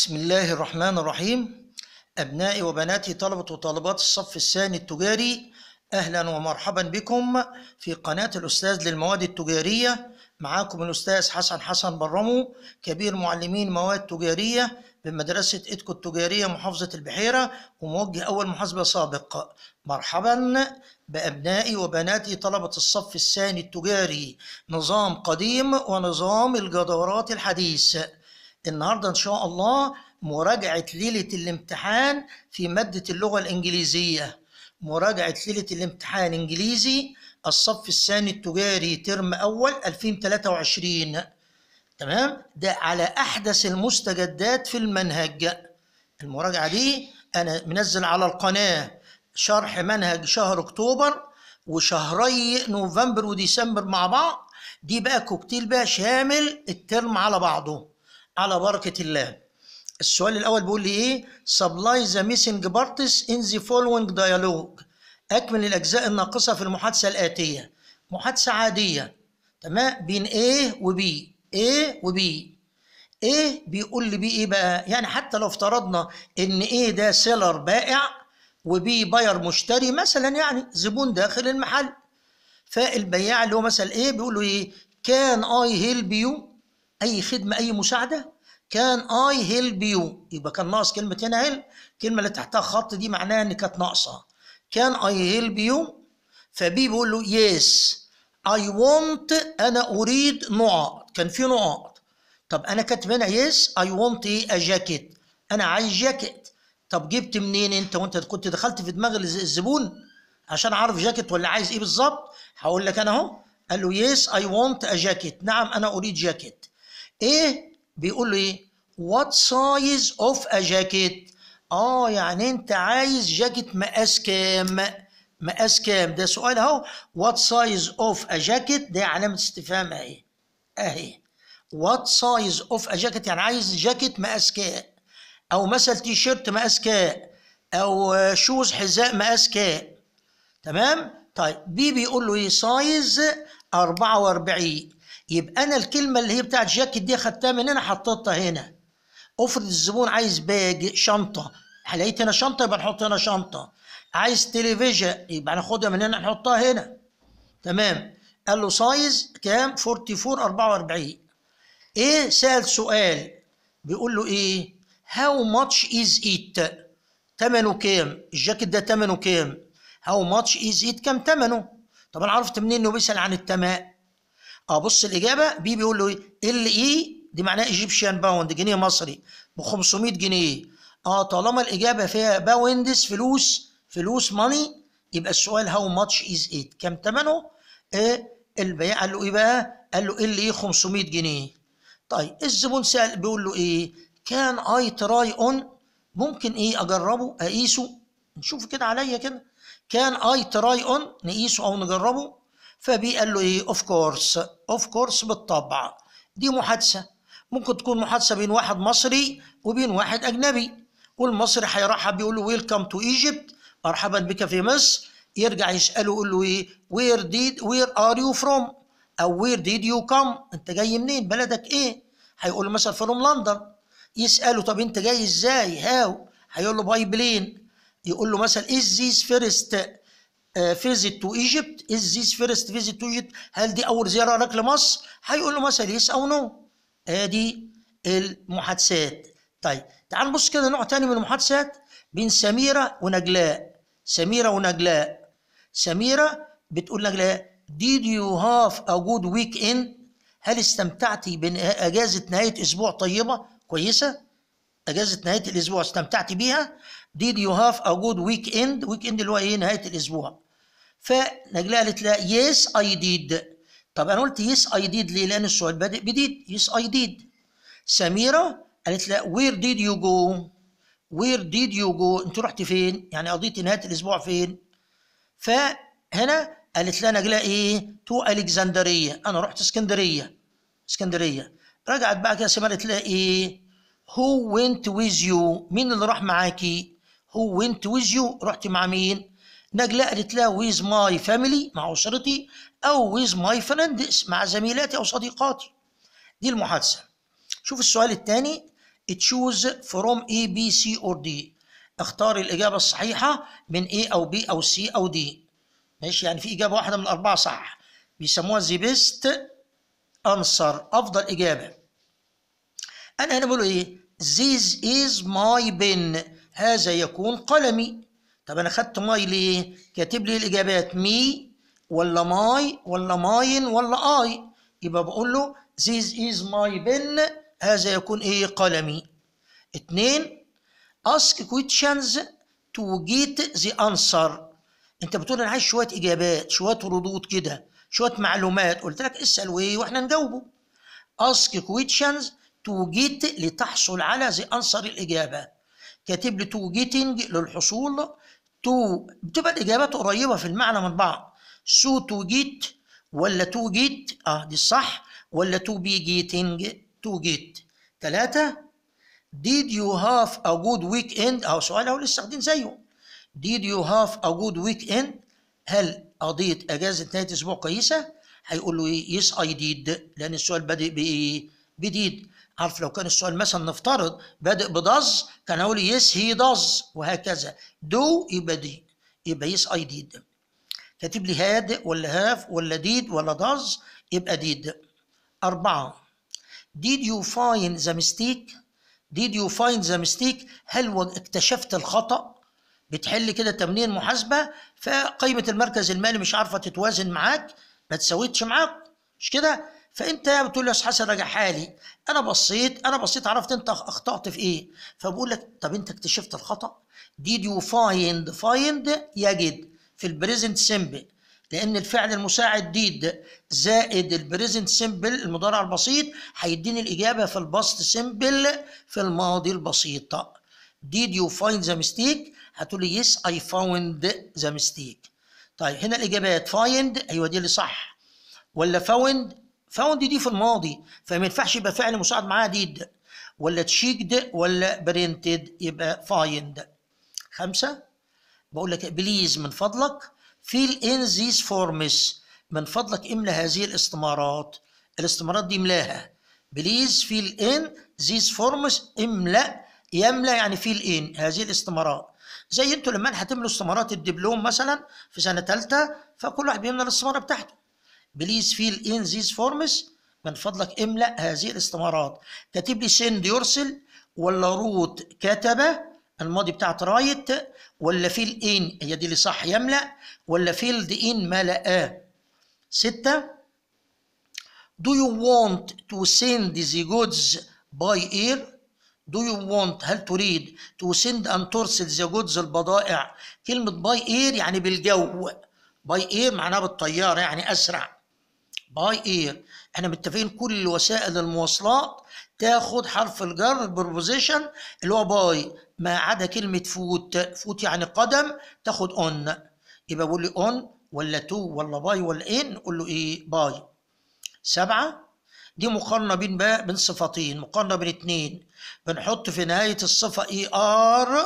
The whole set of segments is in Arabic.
بسم الله الرحمن الرحيم أبنائي وبناتي طلبة وطالبات الصف الثاني التجاري أهلا ومرحبا بكم في قناة الأستاذ للمواد التجارية معاكم الأستاذ حسن حسن برمو كبير معلمين مواد تجارية بمدرسة إدكو التجارية محافظة البحيرة وموجه أول محاسبة سابق مرحبا بأبنائي وبناتي طلبة الصف الثاني التجاري نظام قديم ونظام الجدارات الحديث النهارده ان شاء الله مراجعه ليله الامتحان في ماده اللغه الانجليزيه مراجعه ليله الامتحان انجليزي الصف الثاني التجاري ترم اول 2023 تمام ده على احدث المستجدات في المنهج المراجعه دي انا منزل على القناه شرح منهج شهر اكتوبر وشهري نوفمبر وديسمبر مع بعض دي بقى كوكتيل بقى شامل الترم على بعضه على بركه الله السؤال الاول بيقول لي ايه سبلاي ذا missing بارتس ان ذا فولوينج ديالوج اكمل الاجزاء الناقصه في المحادثه الاتيه محادثه عاديه تمام بين إيه وبي إيه وبي إيه بيقول لي بي إيه بقى؟ يعني حتى لو افترضنا إن إيه ده سيلر بائع وبي باير مشتري مثلا يعني زبون داخل المحل فالبياع اللي هو مثلا إيه بيقول له إيه؟ كان أي هيلب يو اي خدمه اي مساعده كان اي هيلب يو يبقى كان ناقص كلمه هنا هيلب الكلمه اللي تحتها خط دي معناها ان كانت ناقصه كان اي هيلب يو فبي بيقول له يس اي وونت انا اريد نقط كان في نقط طب انا كاتب هنا يس اي وونت ايه جاكيت انا عايز جاكيت طب جبت منين انت وانت كنت دخلت في دماغ الزبون عشان اعرف جاكيت ولا عايز ايه بالظبط هقول لك انا اهو قال له يس اي وونت ا جاكيت نعم انا اريد جاكيت ايه بيقول له ايه وات سايز اوف ا جاكيت اه يعني انت عايز جاكيت مقاس كام مقاس كام ده سؤال اهو وات سايز اوف ا جاكيت ده علامه استفهام اهي اهي وات سايز اوف ا جاكيت يعني عايز جاكيت مقاس كام او مثلا تي شيرت مقاس كام او شوز حذاء مقاس كام تمام طيب بي بيقول له ايه سايز 44 يبقى انا الكلمه اللي هي بتاعت جاكيت دي خدتها من هنا حطيتها هنا افرض الزبون عايز باج شنطه لقيت هنا شنطه يبقى نحط هنا شنطه عايز تلفزيون يبقى ناخدها من هنا نحطها هنا تمام قال له سايز كام 44 44 ايه سال سؤال بيقول له ايه هاو ماتش از ايت ثمنه كام الجاكيت ده ثمنه كام هاو ماتش از ايت كام ثمنه طب انا عرفت منين انه بيسال عن التمام ابص الاجابه بي بيقول له ايه ال اي e، دي معناها ايجيبشن باوند جنيه مصري ب 500 جنيه اه طالما الاجابه فيها باوندز فلوس فلوس ماني يبقى السؤال هاو ماتش از ايت كام ثمنه؟ ايه البياع قال له ايه بقى؟ قال له ال اي e 500 جنيه طيب الزبون سال بيقول له ايه؟ كان اي تراي اون ممكن ايه اجربه اقيسه نشوف كده عليا كده كان اي تراي اون نقيسه او نجربه فبي قال له ايه اوف كورس اوف كورس بالطبع دي محادثه ممكن تكون محادثه بين واحد مصري وبين واحد اجنبي والمصري هيرحب بيقول له ويلكم تو ايجيبت مرحبا بك في مصر يرجع يساله يقول له ايه وير ديد وير ار يو فروم او وير ديد يو كام انت جاي منين بلدك ايه هيقول له مثلا فروم لندن يساله طب انت جاي ازاي هاو هيقول له باي بلين يقول له مثلا از ذيس فيرست فيزيت تو ايجيبت از ذيس فيرست فيزيت تو ايجيبت هل دي اول زياره لك لمصر هيقول له مثلا يس او نو ادي المحادثات طيب تعال نبص كده نوع تاني من المحادثات بين سميره ونجلاء سميره ونجلاء سميره بتقول نجلاء يو هاف ا جود ويك اند هل استمتعتي باجازه نهايه اسبوع طيبه كويسه اجازه نهايه الاسبوع استمتعتي بيها did you have a good weekend اند اللي هو ايه نهايه الاسبوع فنجلاء قالت لها يس اي ديد طب انا قلت يس اي ديد ليه لان السؤال بادئ بديد يس اي ديد سميره قالت لها وير ديد يو جو وير ديد يو جو انت رحت فين يعني قضيت نهايه الاسبوع فين فهنا قالت لها نجلاء ايه تو الكسندريه انا رحت اسكندريه اسكندريه رجعت بقى كده سميره قالت لها ايه هو وينت ويز يو مين اللي راح معاكي هو وينت ويز يو رحت مع مين نجلاء قالت لها ويز ماي فاميلي مع أسرتي أو ويز ماي friends مع زميلاتي أو صديقاتي دي المحادثة شوف السؤال الثاني تشوز فروم اي بي سي اور دي اختار الإجابة الصحيحة من اي أو بي أو سي أو دي ماشي يعني في إجابة واحدة من الأربعة صح بيسموها ذا بيست انسر أفضل إجابة أنا هنا بقول إيه this is my pen هذا يكون قلمي طب انا خدت ماي ليه كاتب لي الاجابات مي ولا ماي ولا ماين ولا اي يبقى بقول له ذيس از ماي بن هذا يكون ايه قلمي اتنين ask questions to get the answer انت بتقول انا عايز شويه اجابات شويه ردود كده شويه معلومات قلت لك اسال وايه واحنا نجاوبه ask questions to get لتحصل على the answer الاجابه كاتب لي to getting للحصول تو بتبقى الاجابات قريبه في المعنى من بعض سو تو جيت ولا تو جيت اه دي الصح ولا تو بي جيتنج تو جيت ديد did you have a good weekend اهو سؤال اهو لسه واخدين زيه did you have a good weekend هل قضيت اجازة نهاية اسبوع كويسة هيقول له يس اي ديد لان السؤال بادئ بايه بديد عارف لو كان السؤال مثلا نفترض بادئ بدز كان اقول يس هي دز وهكذا دو يبقى دي يبقى يس اي ديد كاتب لي هادئ ولا هاف ولا ديد ولا دز يبقى ديد أربعة ديد يو فاين ذا ميستيك ديد يو فاين ذا ميستيك هل اكتشفت الخطأ؟ بتحل كده تمرين محاسبة فقيمة المركز المالي مش عارفة تتوازن معاك ما تساويتش معاك مش كده؟ فانت بتقول لي يا حسن راجع حالي انا بصيت انا بصيت عرفت انت اخطات في ايه فبقول لك طب انت اكتشفت الخطا ديد يو فايند فايند يجد في البريزنت سيمبل لان الفعل المساعد ديد زائد البريزنت سيمبل المضارع البسيط هيديني الاجابه في الباست سيمبل في الماضي البسيط ديد يو فايند ذا ميستيك هتقول لي يس اي فاوند ذا ميستيك طيب هنا الاجابات فايند ايوه دي اللي صح ولا فاوند فاوند دي في الماضي فما ينفعش يبقى فعل مساعد معاه ديد ولا تشيكد ولا برنتد يبقى فايند خمسة بقول لك بليز من فضلك فيل ان ذيس فورمز من فضلك املى هذه الاستمارات الاستمارات دي املاها بليز فيل ان ذيس فورمز املا يملا يعني فيل ان هذه الاستمارات زي انتوا لما هتملوا استمارات الدبلوم مثلا في سنه ثالثه فكل واحد بيملى الاستماره بتاعته بليز فيل ان ذيز فورمز من فضلك املا هذه الاستمارات كاتب لي سند يرسل ولا روت كتب الماضي بتاعت رايت ولا فيل ان هي دي اللي صح يملا ولا فيلد ان ملأ ستة Do you want to send the goods by air? Do you want هل تريد to send and ترسل the goods البضائع كلمة by air يعني بالجو by air معناها بالطيارة يعني أسرع باي اير احنا متفقين كل وسائل المواصلات تاخد حرف الجر بروبوزيشن اللي هو باي ما عدا كلمه فوت فوت يعني قدم تاخد اون يبقى بقول لي اون ولا تو ولا باي ولا ان قول له ايه باي سبعه دي مقارنه بين بقى بين صفتين مقارنه بين اتنين بنحط في نهايه الصفه اي ار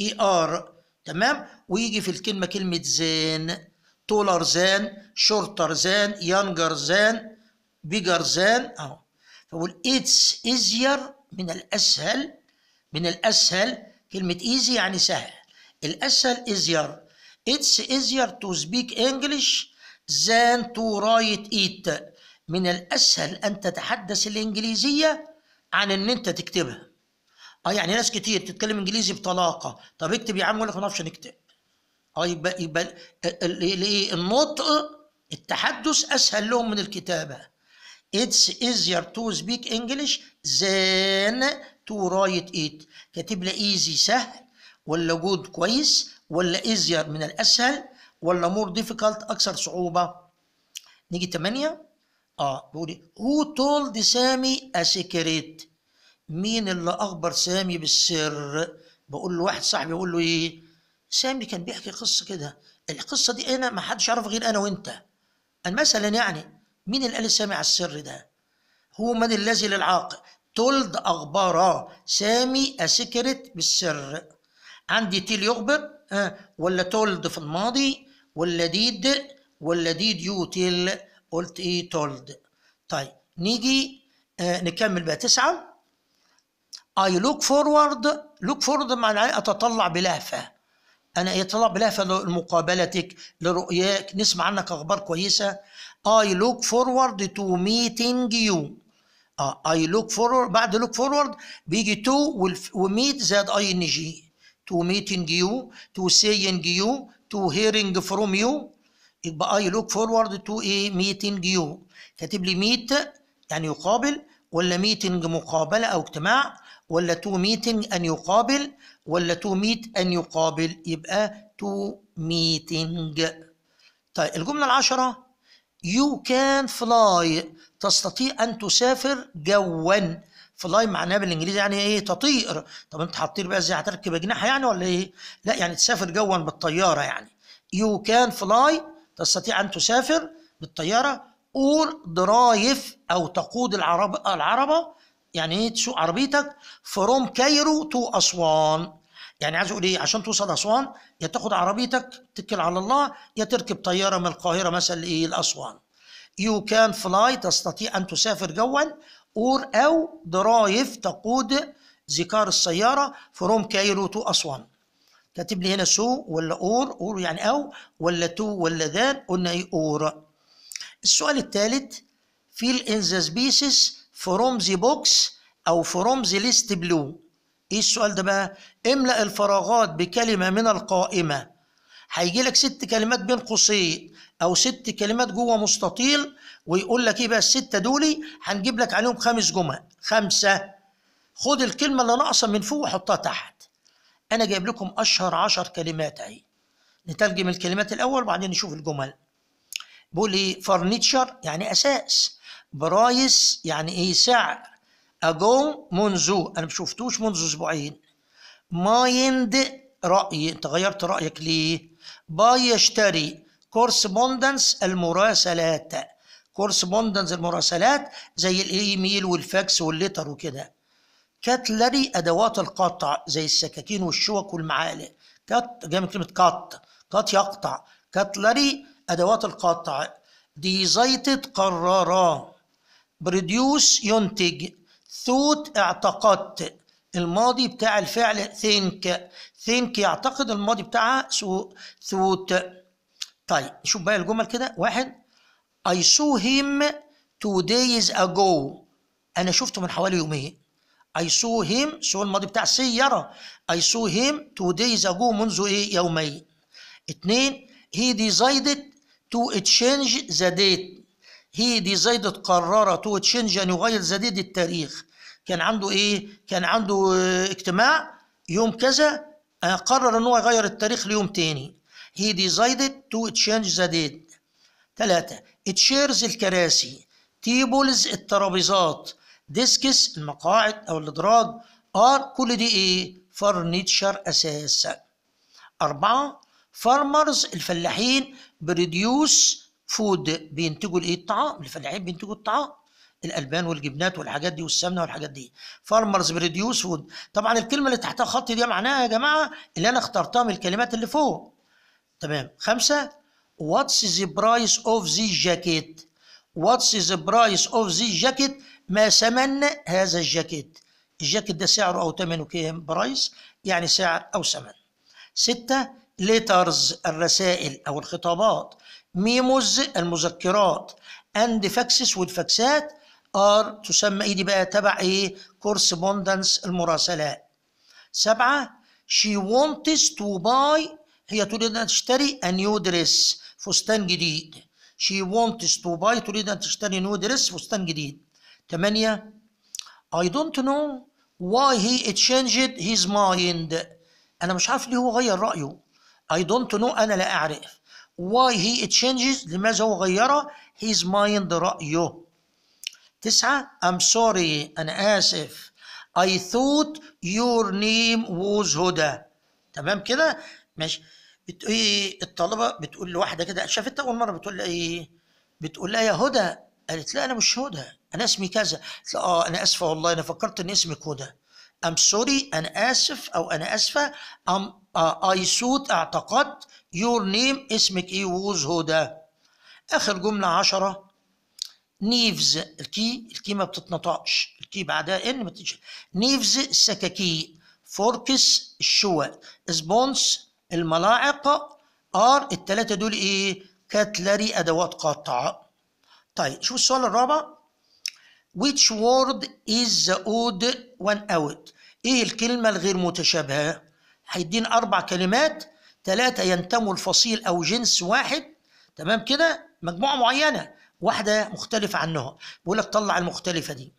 اي ار تمام ويجي في الكلمه كلمه زين تولر زان شورتر زان يانجر زان بيجر زان اهو فبقول اتس ايزير من الاسهل من الاسهل كلمه ايزي يعني سهل الاسهل ايزير اتس ايزير تو سبيك انجلش زان تو رايت ايت من الاسهل ان تتحدث الانجليزيه عن ان انت تكتبها اه يعني ناس كتير تتكلم انجليزي بطلاقه طب اكتب يا عم يقول لك ما نعرفش نكتب اه يبقى يبقى ليه النطق التحدث اسهل لهم من الكتابه اتس easier تو سبيك انجلش than تو رايت it. كاتب لي ايزي سهل ولا جود كويس ولا easier من الاسهل ولا مور ديفيكالت اكثر صعوبه نيجي 8 اه بيقول هو تولد سامي secret؟ مين اللي اخبر سامي بالسر بقول له واحد صاحبي يقول له ايه سامي كان بيحكي قصه كده القصه دي انا ما حدش يعرف غير انا وانت مثلا يعني مين اللي قال سامي على السر ده هو من الذي للعاق تولد اخبارا سامي اسكرت بالسر عندي تيل يخبر أه ولا تولد في الماضي ولا ديد ولا ديد يو تيل قلت ايه تولد طيب نيجي آه نكمل بقى تسعة I look forward look forward معناه أتطلع بلهفة أنا يطلب لها مقابلتك لرؤياك نسمع عنك أخبار كويسة اي لوك فورورد تو ميتنج يو اه اي لوك فورورد بعد لوك فورورد بيجي تو وميت زائد اي ان جي تو ميتنج يو تو سينج يو تو هيرنج فروم يو يبقى اي لوك فورورد تو ايه ميتنج يو كاتب لي ميت يعني يقابل ولا ميتنج مقابله او اجتماع ولا تو ميتنج ان يقابل ولا تو ميت أن يقابل يبقى تو ميتنج طيب الجملة العشرة يو كان فلاي تستطيع أن تسافر جواً فلاي معناه بالانجليزي يعني ايه تطير طب انت هتطير بقى ازاي هتركب اجنحه يعني ولا ايه لا يعني تسافر جوا بالطياره يعني يو كان فلاي تستطيع ان تسافر بالطياره اور درايف او تقود العربة العربه يعني ايه تسوق عربيتك فروم كايرو تو اسوان يعني عايز اقول ايه عشان توصل اسوان يا تاخد عربيتك تتكل على الله يا تركب طياره من القاهره مثلا ايه لاسوان يو كان فلاي تستطيع ان تسافر جوا اور او درايف تقود زكار السياره فروم كايرو تو اسوان كاتب لي هنا سو ولا اور اور يعني او ولا تو ولا ذان قلنا ايه اور السؤال الثالث في الانزاز بيسس فروم ذا بوكس او فروم ذا ليست بلو ايه السؤال ده بقى املا الفراغات بكلمه من القائمه هيجي لك ست كلمات بين قوسين او ست كلمات جوه مستطيل ويقول لك ايه بقى السته دولي هنجيب لك عليهم خمس جمل خمسه خد الكلمه اللي ناقصه من فوق وحطها تحت انا جايب لكم اشهر عشر كلمات اهي نترجم الكلمات الاول وبعدين نشوف الجمل بيقول ايه فرنيتشر يعني اساس برايس يعني ايه ساعة اجو منذ انا مشوفتوش منذ اسبوعين مايند رأي انت غيرت رأيك ليه باي يشتري كورسبوندنس المراسلات كورسبوندنس المراسلات زي الايميل والفاكس والليتر وكده كاتلري ادوات القطع زي السكاكين والشوك والمعالق كات جاي من كلمه قط قط يقطع كاتلري ادوات القطع دي زيتت قرارا بروديوس ينتج ثوت اعتقدت الماضي بتاع الفعل ثينك ثينك يعتقد الماضي بتاعها ثوت طيب شوف بقى الجمل كده واحد I saw him two days ago أنا شفته من حوالي يومين I saw him سو الماضي بتاع سي يرى I saw him two days ago منذ إيه يومين اتنين he decided to change the date هي دي زايدة قرره تو تشينج أن يعني يغير زديد التاريخ كان عنده إيه؟ كان عنده آه، اجتماع يوم كذا آه، قرر أن هو يغير التاريخ ليوم تاني هي دي زايدة تو تشينج زديد ثلاثة تشيرز الكراسي تيبولز الترابيزات ديسكس المقاعد أو الإدراج ار كل دي ايه فرنيتشر اساسا اربعة فارمرز الفلاحين بريديوس فود بينتجوا الايه الطعام الفلاحين بينتجوا الطعام الالبان والجبنات والحاجات دي والسمنه والحاجات دي فارمرز بريديوس فود طبعا الكلمه اللي تحتها خط دي معناها يا جماعه اللي انا اخترتها من الكلمات اللي فوق تمام خمسه واتس ذا برايس اوف ذي جاكيت واتس ذا برايس اوف ذي جاكيت ما ثمن هذا الجاكيت الجاكيت ده سعره او ثمنه كام برايس يعني سعر او ثمن سته ليترز الرسائل او الخطابات ميموز المذكرات اند فاكسس والفاكسات ار تسمى ايه دي بقى تبع ايه كورسبوندنس المراسلات سبعة she wants to buy هي تريد ان تشتري a new dress فستان جديد she wants to buy تريد ان تشتري new dress فستان جديد تمانية I don't know why he changed his mind أنا مش عارف ليه هو غير رأيه I don't know أنا لا أعرف why he changes لماذا هو غير his mind رأيه تسعة I'm sorry أنا آسف I thought your name was هدى تمام كده ماشي بت... ايه الطلبة بتقول لواحدة كده شافتها أول مرة بتقول لها إيه بتقول لها يا هدى قالت لا أنا مش هدى أنا اسمي كذا قالت لا آه أنا آسفة والله أنا فكرت إن اسمك هدى I'm sorry أنا آسف أو أنا آسفة I'm uh, I sued اعتقدت your name اسمك إيه was هدى آخر جملة عشرة نيفز الكي الكي ما بتتنطقش الكي بعدها ان ما نيفز السكاكين فوركس الشواء سبونس الملاعق ار الثلاثة دول ايه كاتلري ادوات قطع طيب شوف السؤال الرابع which word is the odd one out ايه الكلمه الغير متشابهه هيدين اربع كلمات ثلاثه ينتموا لفصيل او جنس واحد تمام كده مجموعه معينه واحده مختلفه عنها بيقول لك طلع المختلفه دي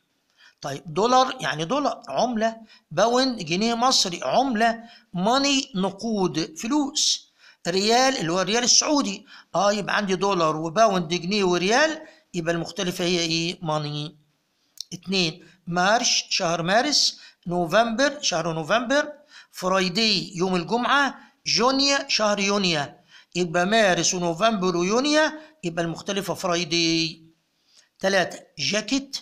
طيب دولار يعني دولار عمله باوند جنيه مصري عمله ماني نقود فلوس ريال اللي هو الريال السعودي اه يبقى عندي دولار وباوند جنيه وريال يبقى المختلفه هي ايه ماني اثنين مارش شهر مارس نوفمبر شهر نوفمبر فرايدي يوم الجمعة جونيا شهر يونيو يبقى مارس ونوفمبر ويونيو يبقى المختلفة فرايدي ثلاثة جاكيت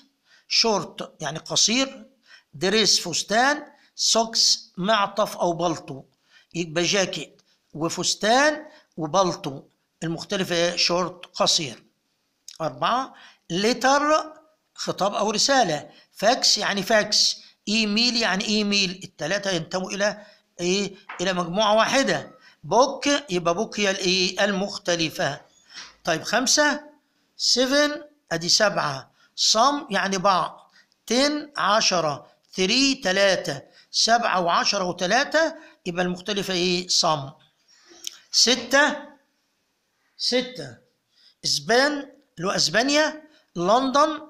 شورت يعني قصير دريس فستان سوكس معطف أو بلطو يبقى جاكيت وفستان وبلطو المختلفة شورت قصير أربعة ليتر خطاب أو رسالة فاكس يعني فاكس إيميل يعني إيميل التلاتة ينتموا إلى إيه إلى مجموعة واحدة بوك يبقى بوك هي الإيه المختلفة طيب خمسة سفن أدي سبعة صم يعني بعض تن عشرة ثري تلاتة سبعة وعشرة وتلاتة يبقى المختلفة إيه صم ستة ستة إسبان اللي أسبانيا لندن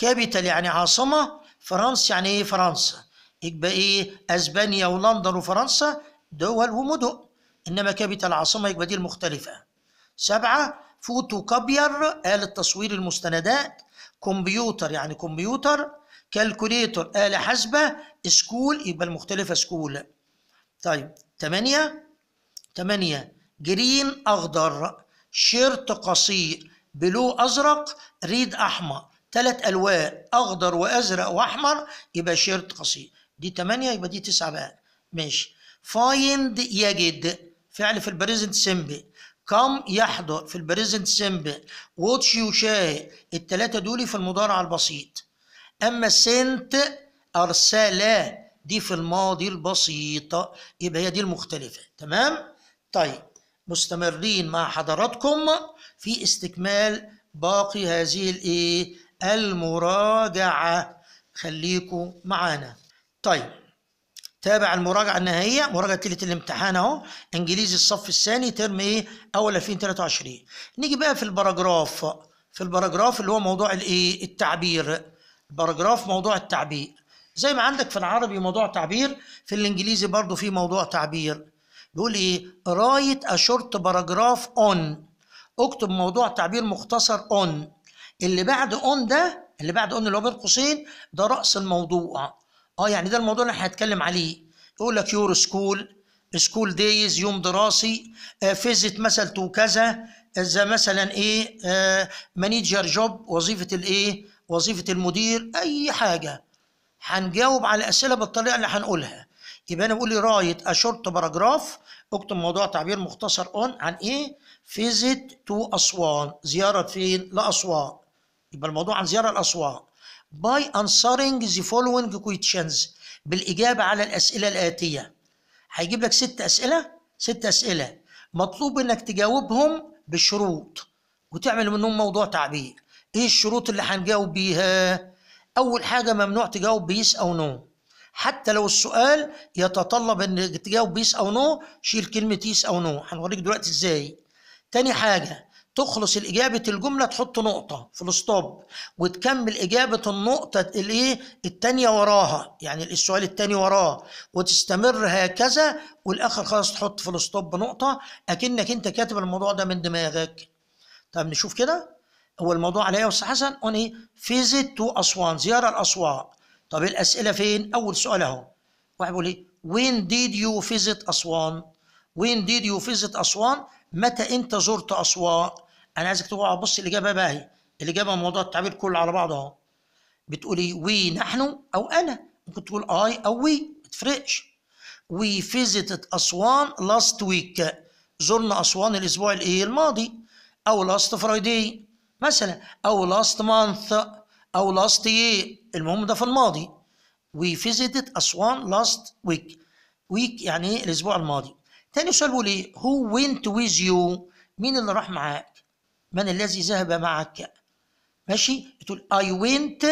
كابيتال يعني عاصمه فرنسا يعني ايه فرنسا يبقى ايه اسبانيا ولندن وفرنسا دول ومدن انما كابيتال عاصمه يبقى دي المختلفه سبعه فوتو كابير آلة تصوير المستندات كمبيوتر يعني كمبيوتر كالكوليتر آلة حاسبة سكول يبقى المختلفة سكول طيب تمانية تمانية جرين أخضر شيرت قصير بلو أزرق ريد أحمر ثلاث الوان اخضر وازرق واحمر يبقى شيرت قصير دي 8 يبقى دي 9 بقى ماشي فايند يجد فعل في البريزنت سمبل كم يحضر في البريزنت سمبل واتش يشاهد الثلاثه دول في المضارع البسيط اما سنت ارسلا دي في الماضي البسيطه يبقى هي دي المختلفه تمام طيب مستمرين مع حضراتكم في استكمال باقي هذه الايه المراجعة خليكوا معانا طيب تابع المراجعة النهائية مراجعة ليلة الامتحان اهو انجليزي الصف الثاني ترم ايه اول 2023 نيجي بقى في البراجراف في البراجراف اللي هو موضوع الايه التعبير البراجراف موضوع التعبير زي ما عندك في العربي موضوع تعبير في الانجليزي برضو في موضوع تعبير بيقول ايه رايت اشورت باراجراف اون اكتب موضوع تعبير مختصر اون اللي بعد اون ده اللي بعد اون اللي هو بين قوسين ده راس الموضوع اه يعني ده الموضوع اللي احنا هنتكلم عليه يقول لك يور سكول سكول دايز يوم دراسي فيزيت آه، مثل تو كذا اذا مثلا ايه مانجر آه، جوب وظيفه الايه وظيفه المدير اي حاجه هنجاوب على الاسئله بالطريقه اللي هنقولها يبقى انا بقول لي رايت اشورت باراجراف اكتب موضوع تعبير مختصر اون عن ايه فيزيت تو اسوان زياره فين لاسوان يبقى الموضوع عن زيارة الأسواق by answering the following questions بالإجابة على الأسئلة الآتية هيجيب لك ست أسئلة ست أسئلة مطلوب إنك تجاوبهم بشروط وتعمل منهم موضوع تعبير إيه الشروط اللي هنجاوب بيها أول حاجة ممنوع تجاوب بيس أو نو حتى لو السؤال يتطلب إنك تجاوب بيس أو نو شيل كلمة يس أو نو هنوريك دلوقتي إزاي تاني حاجة تخلص الاجابه الجمله تحط نقطه في الستوب وتكمل اجابه النقطه الايه الثانيه وراها يعني السؤال الثاني وراه وتستمر هكذا والاخر خلاص تحط في الستوب نقطه اكنك انت كاتب الموضوع ده من دماغك طب نشوف كده هو الموضوع عليا يا استاذ حسن اون ايه فيزيت تو اسوان زياره الاسواق طب الاسئله فين اول سؤال اهو واحد بيقول ايه وين ديد يو فيزيت اسوان وين ديد يو فيزيت اسوان متى انت زرت اسوان انا عايزك تقعد تبص الاجابه بقى هي الاجابه موضوع التعبير كله على بعضه اهو بتقولي ايه؟ وي نحن او انا ممكن تقول اي او وي ما تفرقش وي فيزيتد اسوان لاست ويك زرنا اسوان الاسبوع الايه الماضي او لاست فرايداي مثلا او لاست مانث او لاست يير المهم ده في الماضي وي فيزيتد اسوان لاست ويك ويك يعني ايه الاسبوع الماضي تاني سؤال بيقول ايه هو وينت ويز يو مين اللي راح معاك من الذي ذهب معك ماشي تقول اي went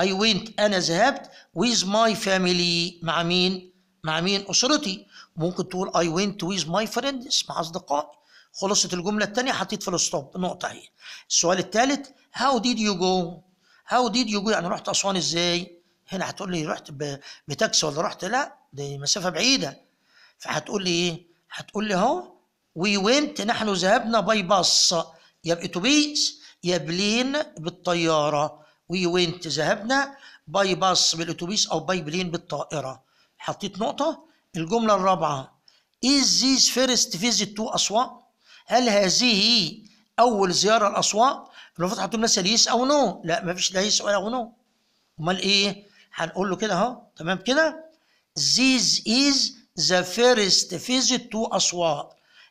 اي went انا ذهبت with my family مع مين مع مين اسرتي ممكن تقول اي went with my friends مع اصدقائي خلصت الجمله الثانيه حطيت في الستوب نقطه اهي السؤال الثالث how did you go how did you go يعني رحت اسوان ازاي هنا هتقول لي رحت بتاكسي ولا رحت لا دي مسافه بعيده فهتقول لي ايه هتقول لي اهو وي ونت نحن ذهبنا باي باص يا الاتوبيس يا بلين بالطياره وي وينت ذهبنا باي باص بالاتوبيس او باي بلين بالطائره حطيت نقطه الجمله الرابعه is this first visit to اسوان هل هذه اول زياره لاسوان المفروض حطوا مثلا يس او نو لا مفيش لا يس ولا نو امال ايه هنقول له كده اهو تمام كده this is the first visit to اسوان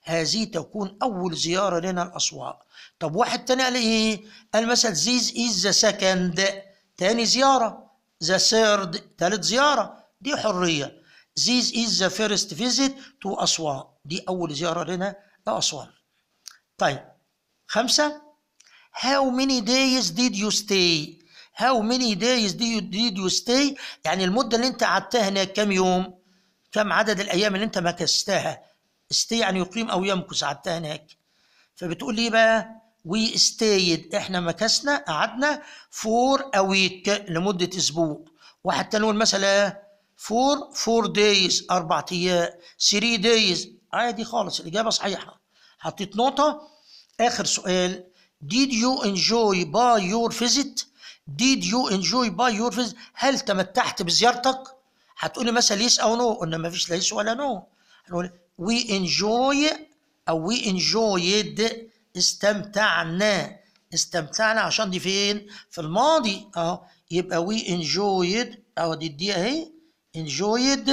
هذه تكون أول زيارة لنا الأسواق طب واحد تاني قال إيه قال مثلا زيز إيز ذا سكند تاني زيارة ذا ثيرد تالت زيارة دي حرية زيز إيز ذا فيرست فيزيت تو أسواق دي أول زيارة لنا لأسوان طيب خمسة How many days did you stay How many days did you stay يعني المدة اللي أنت قعدتها هناك كام يوم كم عدد الأيام اللي أنت مكستها استي يعني يقيم او يمكث قعدت هناك فبتقول لي إيه بقى وي استايد احنا مكثنا قعدنا فور اويك لمده اسبوع واحد تاني يقول مثلا فور فور دايز اربع ايام ثري دايز عادي خالص الاجابه صحيحه حطيت نقطه اخر سؤال did you enjoy by your visit did you enjoy by your visit هل تمتعت بزيارتك هتقولي مثلا يس او نو قلنا ما فيش لا يس ولا نو هنقول we enjoy أو uh, we enjoyed استمتعنا استمتعنا عشان دي فين؟ في الماضي أهو يبقى we enjoyed أهو دي دي أهي enjoyed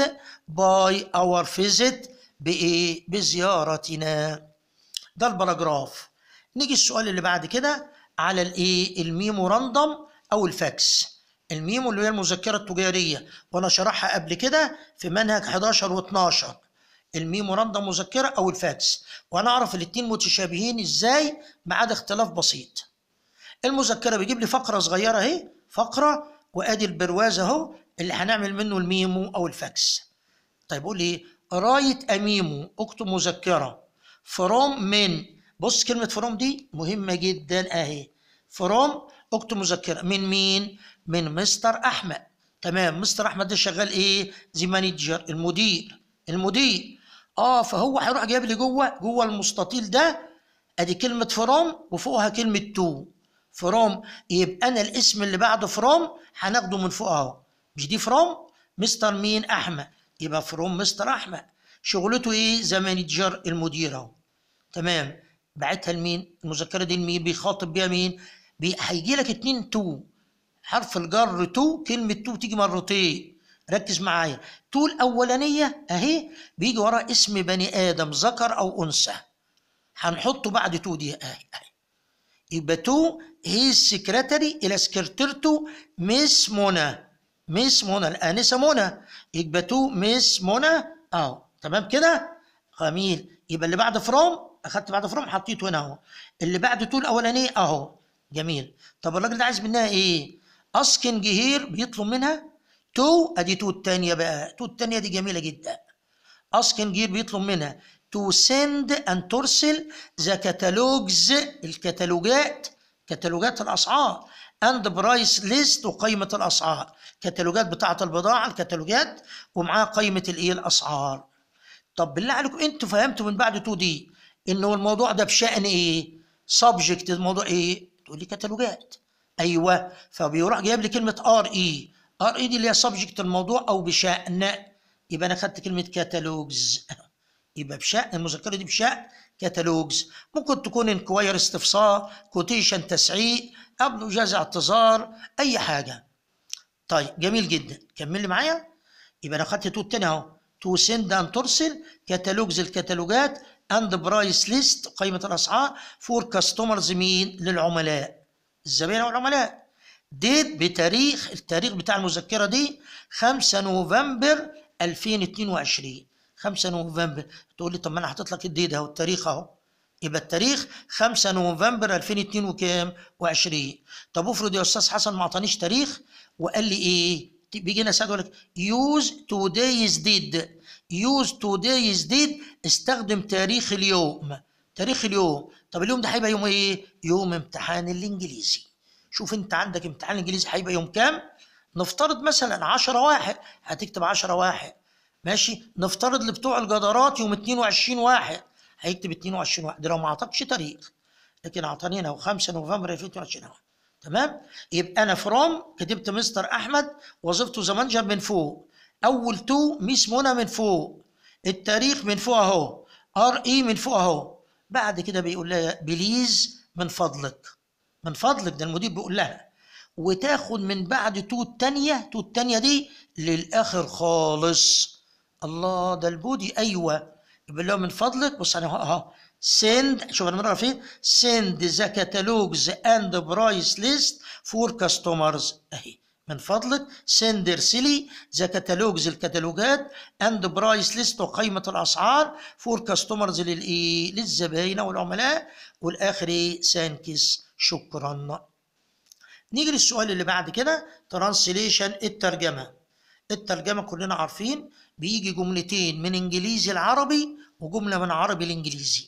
by our visit بإيه؟ بزيارتنا ده الباراجراف نيجي السؤال اللي بعد كده على الإيه؟ راندوم أو الفاكس الميمو اللي هي المذكره التجاريه وانا شرحها قبل كده في منهج 11 و12 الميموراندا مذكره او الفاكس وهنعرف الاثنين متشابهين ازاي ما عدا اختلاف بسيط المذكره بيجيب لي فقره صغيره اهي فقره وادي البرواز اهو اللي هنعمل منه الميمو او الفاكس طيب قول لي إيه؟ رايه اميمو اكتب مذكره فروم من بص كلمه فروم دي مهمه جدا اهي فروم اكتب مذكره من مين من مستر احمد تمام مستر احمد ده شغال ايه زي مانجر المدير المدير اه فهو هيروح جايب لي جوه جوه المستطيل ده ادي كلمه فرام وفوقها كلمه تو فرام يبقى انا الاسم اللي بعده فرام هناخده من فوق اهو مش دي فرام مستر مين احمد يبقى فروم مستر احمد شغلته ايه زي مانجر المدير اهو تمام بعتها لمين المذكره دي لمين بيخاطب بيها مين هيجي لك اتنين تو حرف الجر تو كلمه تو تيجي مرتين ركز معايا طول أولانية أهي بيجي ورا اسم بني آدم ذكر أو أنثى هنحطه بعد تو دي أهي أهي يبقى تو هي السكرتري إلى سكرتيرته ميس منى ميس منى الآنسة منى يبقى تو ميس منى أهو تمام كده جميل يبقى اللي بعد فروم أخدت بعد فروم حطيته هنا أهو اللي بعد تو الأولانية أهو جميل طب الراجل ده عايز منها إيه؟ أسكن جهير بيطلب منها تو ادي تو الثانيه بقى تو الثانيه دي جميله جدا اسكن جير بيطلب منها تو سند ان ترسل ذا كتالوجز الكتالوجات كتالوجات الاسعار اند برايس ليست وقائمه الاسعار كتالوجات بتاعه البضاعه الكتالوجات ومعاها قائمه الايه الاسعار طب بالله عليكم انتوا فهمتوا من بعد تو دي انه الموضوع ده بشان ايه سبجكت الموضوع ايه تقول لي كتالوجات ايوه فبيروح جايب لي كلمه ار اي e. ار اي دي اللي هي سبجكت الموضوع او بشأن يبقى انا خدت كلمه كتالوجز يبقى بشأن المذكره دي بشأن كتالوجز ممكن تكون انكواير استفسار كوتيشن تسعيق قبل جزع اعتذار اي حاجه طيب جميل جدا كملي معايا يبقى انا خدت تو التاني اهو تو سند ان ترسل كتالوجز الكتالوجات اند برايس ليست قائمه الاسعار فور كاستمرز مين للعملاء الزبائن والعملاء ديت بتاريخ التاريخ بتاع المذكره دي 5 نوفمبر 2022 5 نوفمبر تقول لي طب ما انا حاطط لك الديت اهو التاريخ اهو يبقى التاريخ 5 نوفمبر 2002 وكام؟ و20 طب افرض يا استاذ حسن ما اعطانيش تاريخ وقال لي ايه؟ بيجي لنا ساعه يقول لك يوز تودايز ديد يوز تودايز ديد استخدم تاريخ اليوم تاريخ اليوم طب اليوم ده هيبقى يوم ايه؟ يوم امتحان الانجليزي شوف انت عندك امتحان انجليزي هيبقى يوم كام نفترض مثلا 10 واحد هتكتب 10 واحد ماشي نفترض لبتوع الجدارات يوم 22 واحد هيكتب 22 واحد ده لو ما اعطاكش تاريخ لكن اعطاني انا 5 نوفمبر 2022 تمام يبقى انا فروم كتبت مستر احمد وظيفته زمانجر من فوق اول تو ميس منى من فوق التاريخ من فوق اهو ار اي e من فوق اهو بعد كده بيقول لي بليز من فضلك من فضلك ده المدير بيقول لها وتاخد من بعد توت تانية توت تانية دي للآخر خالص الله ده البودي أيوة يقول له من فضلك بص أنا أهو send شوف انا مرة فين send the catalogs and price list for customers اهي من فضلك سندر ارسلي ذا كتالوجز الكتالوجات اند برايس ليست وقيمه الاسعار فور كاستمرز للايه للزباين والعملاء والاخر ايه سانكس شكرا نيجي للسؤال اللي بعد كده ترانسليشن الترجمه الترجمه كلنا عارفين بيجي جملتين من انجليزي العربي وجمله من عربي الانجليزي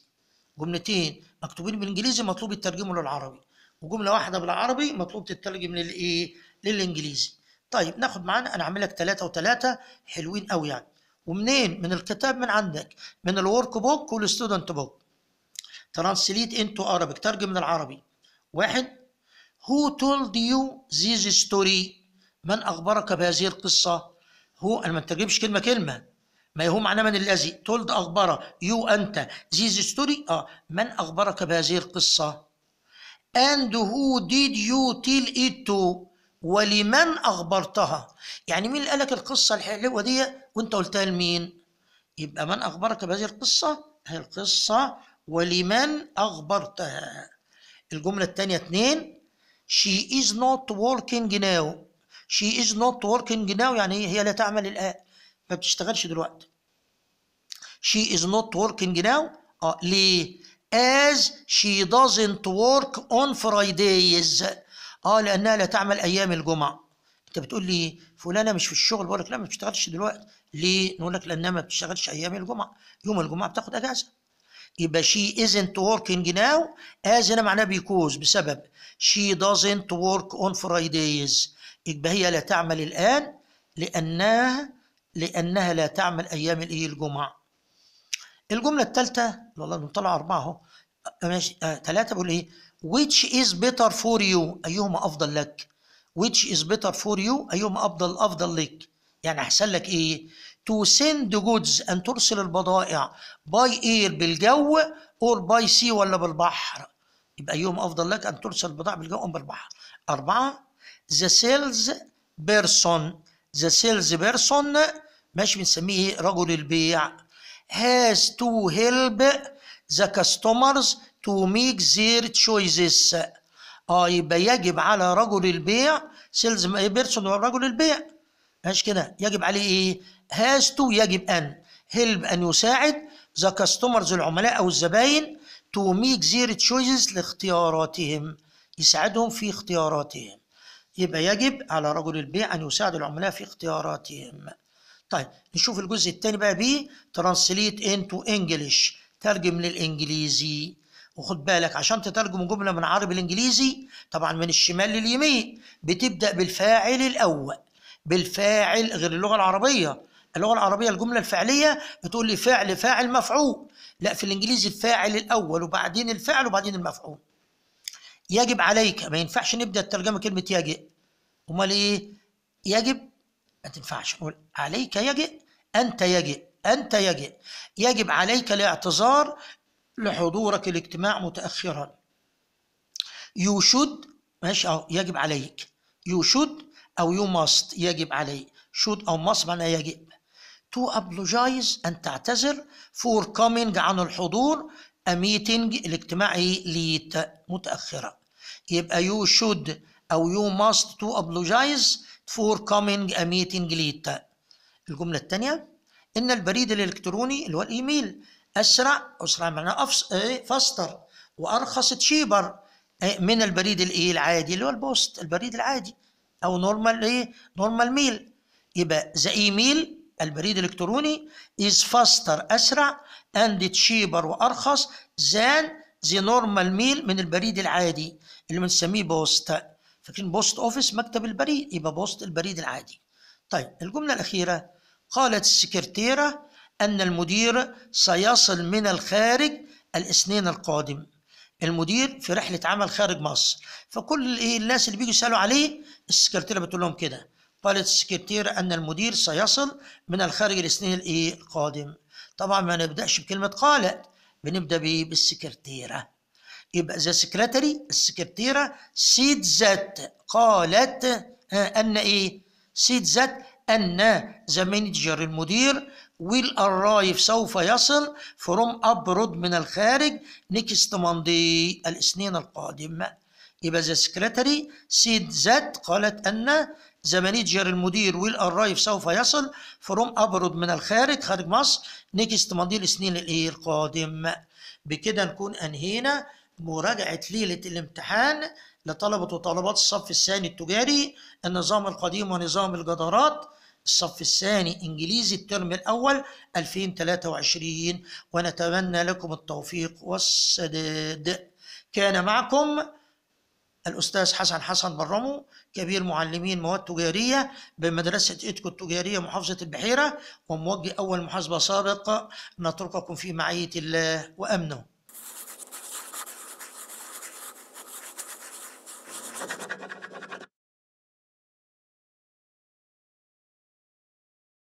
جملتين مكتوبين بالانجليزي مطلوب الترجمه للعربي وجمله واحده بالعربي مطلوب تترجم للايه للانجليزي طيب ناخد معانا انا عامل لك ثلاثة وثلاثة حلوين قوي يعني ومنين من الكتاب من عندك من الورك بوك والستودنت بوك ترانسليت انتو عربي ترجم من العربي واحد Who told you this story من أخبرك بهذه القصة هو أنا ما ترجمش كلمة كلمة ما هو معناه من الذي تولد اخبره يو أنت ذيز ستوري آه من أخبرك بهذه القصة and who did you tell it to ولمن أخبرتها يعني مين اللي قالك القصة الحلوة دي وانت قلتها لمين يبقى من أخبرك بهذه القصة هي القصة ولمن أخبرتها الجملة الثانية اتنين she is not working now she is not working now يعني هي لا تعمل الآن ما بتشتغلش دلوقتي she is not working now اه ليه as she doesn't work on Fridays اه لانها لا تعمل ايام الجمعه انت بتقول لي فلانه مش في الشغل بقول لك لا ما بتشتغلش دلوقتي ليه نقول لك لانها ما بتشتغلش ايام الجمعه يوم الجمعه بتاخد اجازه يبقى شي ازنت وركينج ناو از هنا معناه بيكوز بسبب شي دازنت ورك اون فرايديز يبقى هي لا تعمل الان لانها لانها لا تعمل ايام الايه الجمعه الجمله الثالثه والله نطلع اربعه اهو ماشي ثلاثة آه، بيقول ايه which is better for you ايهما افضل لك which is better for you ايهما افضل افضل لك يعني احسن لك ايه to send goods ان ترسل البضائع by air بالجو or by sea ولا بالبحر يبقى ايهما افضل لك ان ترسل البضائع بالجو ام بالبحر اربعة the sales person the sales person ماشي بنسميه إيه؟ رجل البيع has to help the customers to make their choices اه يبقى يجب على رجل البيع سيلز بيرسون رجل البيع ماشي كده يجب عليه ايه هاز تو يجب ان هيلب ان يساعد ذا كاستمرز العملاء او الزباين تو ميك زير تشويزز لاختياراتهم يساعدهم في اختياراتهم يبقى يجب على رجل البيع ان يساعد العملاء في اختياراتهم طيب نشوف الجزء الثاني بقى بيه ترانسليت انتو انجلش ترجم للانجليزي وخد بالك عشان تترجم جمله من عربي للانجليزي طبعا من الشمال لليمين بتبدا بالفاعل الاول بالفاعل غير اللغه العربيه اللغه العربيه الجمله الفعليه بتقول لي فعل فاعل مفعول لا في الانجليزي الفاعل الاول وبعدين الفعل وبعدين المفعول يجب عليك ما ينفعش نبدا الترجمه كلمه يجب امال ايه يجب ما تنفعش نقول عليك يجب انت يجب أنت يجب يجب عليك الاعتذار لحضورك الاجتماع متأخرا you should ماشي أو يجب عليك you should أو يو ماست يجب عليك should أو must معنى يجب to apologize أن تعتذر فور كومينج عن الحضور a meeting الاجتماع ليت متأخرة يبقى you should أو you must to apologize for coming a meeting ليت الجملة الثانية ان البريد الالكتروني اللي هو الايميل اسرع اسرع معناه فاستر وارخص تشيبر آه، من البريد الايه العادي اللي هو البوست البريد العادي او نورمال ايه نورمال ميل يبقى ذا ايميل البريد الالكتروني از فاستر اسرع اند تشيبر وارخص زان ذا نورمال ميل من البريد العادي اللي بنسميه بوست فاكرين بوست اوفيس مكتب البريد يبقى بوست البريد العادي طيب الجمله الاخيره قالت السكرتيرة أن المدير سيصل من الخارج الاثنين القادم المدير في رحلة عمل خارج مصر فكل الناس اللي بيجوا يسألوا عليه السكرتيرة بتقول لهم كده قالت السكرتيرة أن المدير سيصل من الخارج الاثنين الإيه القادم طبعا ما نبدأش بكلمة قالت بنبدأ بإيه بالسكرتيرة يبقى ذا سكرتري السكرتيرة سيد ذات قالت آه، أن إيه سيد ذات أن the manager المدير will arrive سوف يصل from abroad من الخارج next Monday الاثنين القادم يبقى the secretary said that قالت أن the manager المدير will arrive سوف يصل from abroad من الخارج خارج مصر next Monday الاثنين الإيه القادم بكده نكون أنهينا مراجعة ليلة الامتحان لطلبة وطالبات الصف الثاني التجاري النظام القديم ونظام الجدارات الصف الثاني انجليزي الترم الاول 2023 ونتمنى لكم التوفيق والسداد كان معكم الاستاذ حسن حسن برمو كبير معلمين مواد تجاريه بمدرسه اتكو التجاريه محافظه البحيره وموجه اول محاسبه سابق نترككم في معيه الله وامنه